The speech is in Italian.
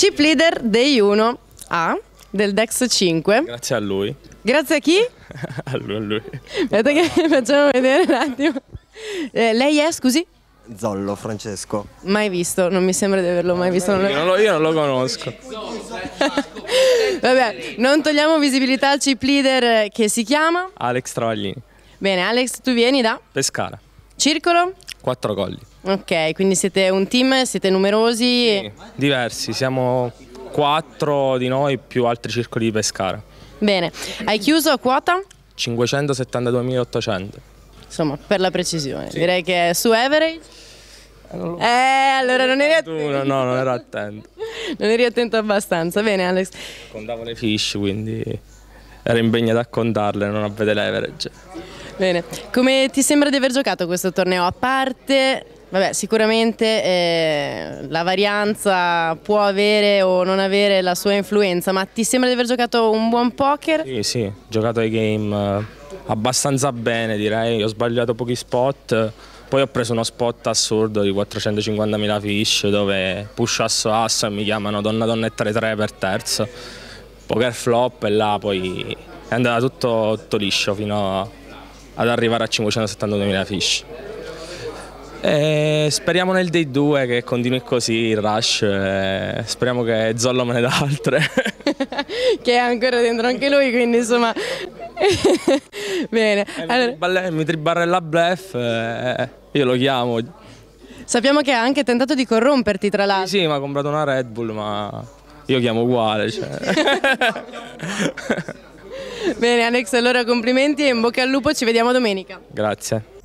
chip leader dei 1A del Dex 5. Grazie a lui. Grazie a chi? a lui, Aspetta che facciamo vedere un attimo. Eh, lei è, scusi? Zollo Francesco. Mai visto, non mi sembra di averlo mai visto. Non lo... Io, non lo, io non lo conosco. Vabbè, non togliamo visibilità al chip leader eh, che si chiama? Alex Travaglini. Bene, Alex, tu vieni da? Pescara. Circolo? 4 colli. Ok, quindi siete un team, siete numerosi? Sì, diversi, siamo quattro di noi più altri circoli di Pescara. Bene, hai chiuso a quota? 572.800. Insomma, per la precisione, sì. direi che su average... Eh, eh, allora non eri attento. No, non ero attento. non eri attento abbastanza. Bene, Alex. Contavo le fish, quindi ero impegnato a contarle, non a vedere l'average. Bene, come ti sembra di aver giocato questo torneo? A parte, vabbè, sicuramente eh, la varianza può avere o non avere la sua influenza, ma ti sembra di aver giocato un buon poker? Sì, sì, ho giocato ai game eh, abbastanza bene direi, ho sbagliato pochi spot, poi ho preso uno spot assurdo di 450.000 fish dove push asso asso e mi chiamano donna donna e 3-3 per terzo, poker flop e là poi è andato tutto, tutto liscio fino a ad arrivare a 572.000 fish. E speriamo nel day 2 che continui così il rush, speriamo che Zollo me ne dà altre. che è ancora dentro anche lui, quindi insomma... Bene. Eh, allora... Mi tribarrella bluff, io lo chiamo. Sappiamo che ha anche tentato di corromperti tra l'altro. Sì, sì ma ha comprato una Red Bull, ma io chiamo uguale. Cioè. Bene Alex, allora complimenti e in bocca al lupo, ci vediamo domenica. Grazie.